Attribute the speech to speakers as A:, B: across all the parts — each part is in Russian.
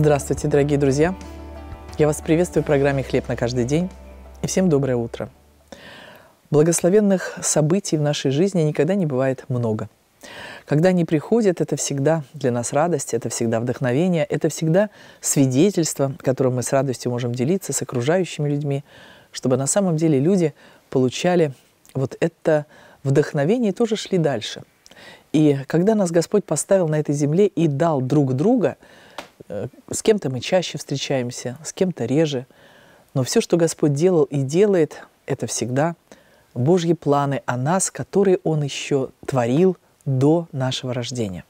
A: Здравствуйте, дорогие друзья! Я вас приветствую в программе «Хлеб на каждый день» и всем доброе утро. Благословенных событий в нашей жизни никогда не бывает много. Когда они приходят, это всегда для нас радость, это всегда вдохновение, это всегда свидетельство, которым мы с радостью можем делиться с окружающими людьми, чтобы на самом деле люди получали вот это вдохновение и тоже шли дальше. И когда нас Господь поставил на этой земле и дал друг друга – Э, с кем-то мы чаще встречаемся, с кем-то реже. Но все, что Господь делал и делает, это всегда Божьи планы о нас, которые Он еще творил до нашего рождения.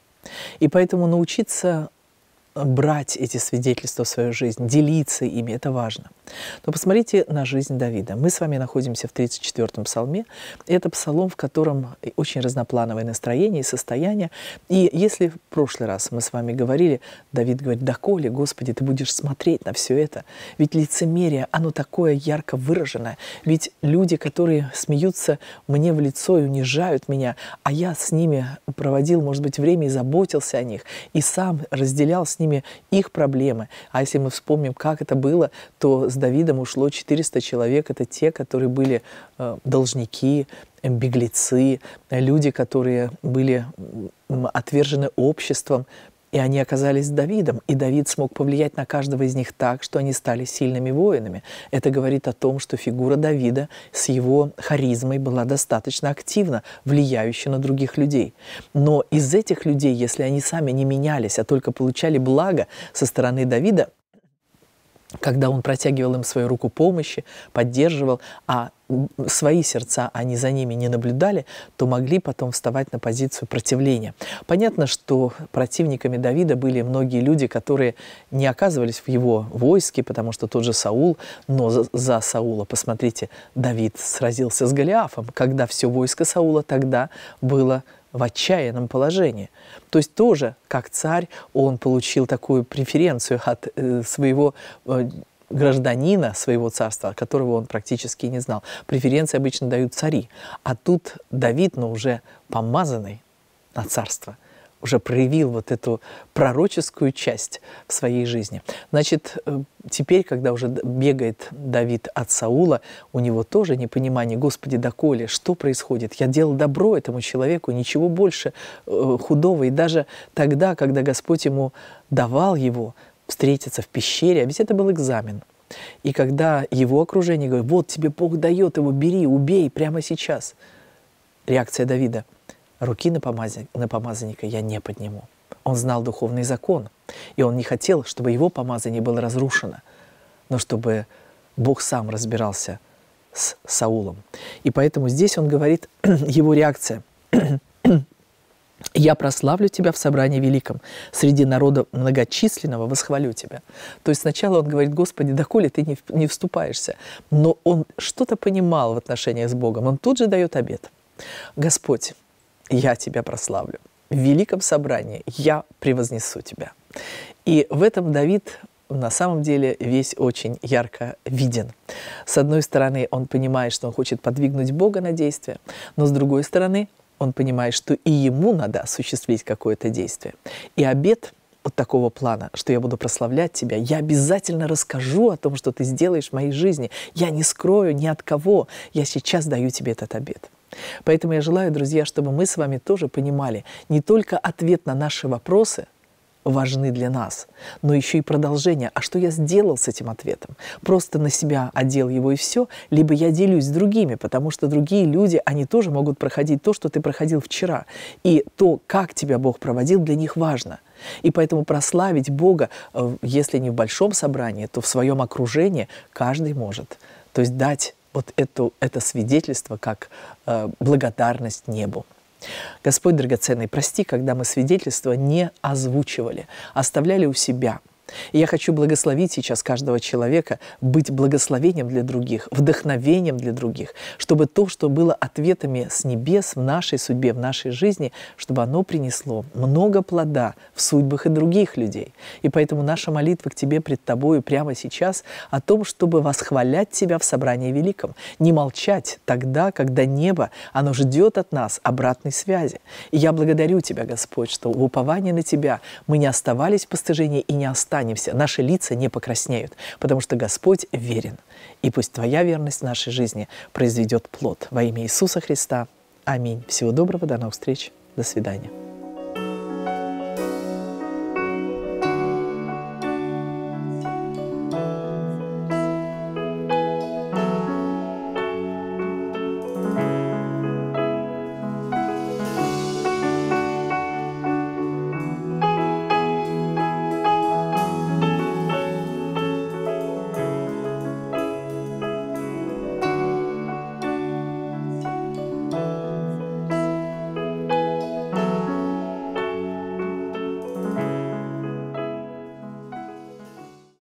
A: И поэтому научиться брать эти свидетельства в свою жизнь, делиться ими, это важно. Но посмотрите на жизнь Давида. Мы с вами находимся в 34-м псалме. Это псалом, в котором очень разноплановое настроение и состояние. И если в прошлый раз мы с вами говорили, Давид говорит, «Доколе, Господи, ты будешь смотреть на все это?» Ведь лицемерие, оно такое ярко выраженное. Ведь люди, которые смеются мне в лицо и унижают меня, а я с ними проводил, может быть, время и заботился о них, и сам разделял с ними ними их проблемы. А если мы вспомним, как это было, то с Давидом ушло 400 человек. Это те, которые были э, должники, эм, беглецы, люди, которые были отвержены обществом, и они оказались с Давидом, и Давид смог повлиять на каждого из них так, что они стали сильными воинами. Это говорит о том, что фигура Давида с его харизмой была достаточно активна, влияющая на других людей. Но из этих людей, если они сами не менялись, а только получали благо со стороны Давида, когда он протягивал им свою руку помощи, поддерживал, а свои сердца а не за ними не наблюдали, то могли потом вставать на позицию противления. Понятно, что противниками Давида были многие люди, которые не оказывались в его войске, потому что тот же Саул, но за, за Саула, посмотрите, Давид сразился с Голиафом, когда все войско Саула тогда было в отчаянном положении. То есть тоже, как царь, он получил такую преференцию от э, своего э, гражданина своего царства, которого он практически не знал. Преференции обычно дают цари, а тут Давид, но уже помазанный на царство, уже проявил вот эту пророческую часть в своей жизни. Значит, э, теперь, когда уже бегает Давид от Саула, у него тоже непонимание, «Господи, доколе, что происходит? Я делал добро этому человеку, ничего больше э, худого». И даже тогда, когда Господь ему давал его, встретиться в пещере, а ведь это был экзамен. И когда его окружение говорит, вот тебе Бог дает его, бери, убей прямо сейчас. Реакция Давида – руки на, помазан... на помазанника я не подниму. Он знал духовный закон, и он не хотел, чтобы его помазание было разрушено, но чтобы Бог сам разбирался с Саулом. И поэтому здесь он говорит, его реакция я прославлю тебя в собрании великом, среди народа многочисленного восхвалю тебя. То есть сначала он говорит, Господи, доколе ты не, не вступаешься? Но он что-то понимал в отношениях с Богом. Он тут же дает обед. Господь, я тебя прославлю. В великом собрании я превознесу тебя. И в этом Давид на самом деле весь очень ярко виден. С одной стороны, он понимает, что он хочет подвигнуть Бога на действие, но с другой стороны, он понимает, что и ему надо осуществить какое-то действие. И обед вот такого плана, что я буду прославлять тебя, я обязательно расскажу о том, что ты сделаешь в моей жизни. Я не скрою ни от кого, я сейчас даю тебе этот обед. Поэтому я желаю, друзья, чтобы мы с вами тоже понимали не только ответ на наши вопросы – важны для нас, но еще и продолжение, а что я сделал с этим ответом? Просто на себя одел его и все, либо я делюсь с другими, потому что другие люди, они тоже могут проходить то, что ты проходил вчера, и то, как тебя Бог проводил, для них важно – и поэтому прославить Бога, э, если не в большом собрании, то в своем окружении каждый может. То есть дать вот эту, это свидетельство как э, благодарность небу. Господь драгоценный, прости, когда мы свидетельство не озвучивали, оставляли у себя, и я хочу благословить сейчас каждого человека быть благословением для других, вдохновением для других, чтобы то, что было ответами с небес в нашей судьбе, в нашей жизни, чтобы оно принесло много плода в судьбах и других людей. И поэтому наша молитва к Тебе пред Тобою прямо сейчас о том, чтобы восхвалять Тебя в собрании великом, не молчать тогда, когда небо, оно ждет от нас обратной связи. И я благодарю Тебя, Господь, что в уповании на Тебя мы не оставались в постыжении и не остались останемся, наши лица не покраснеют, потому что Господь верен. И пусть Твоя верность в нашей жизни произведет плод. Во имя Иисуса Христа. Аминь. Всего доброго, до новых встреч, до свидания.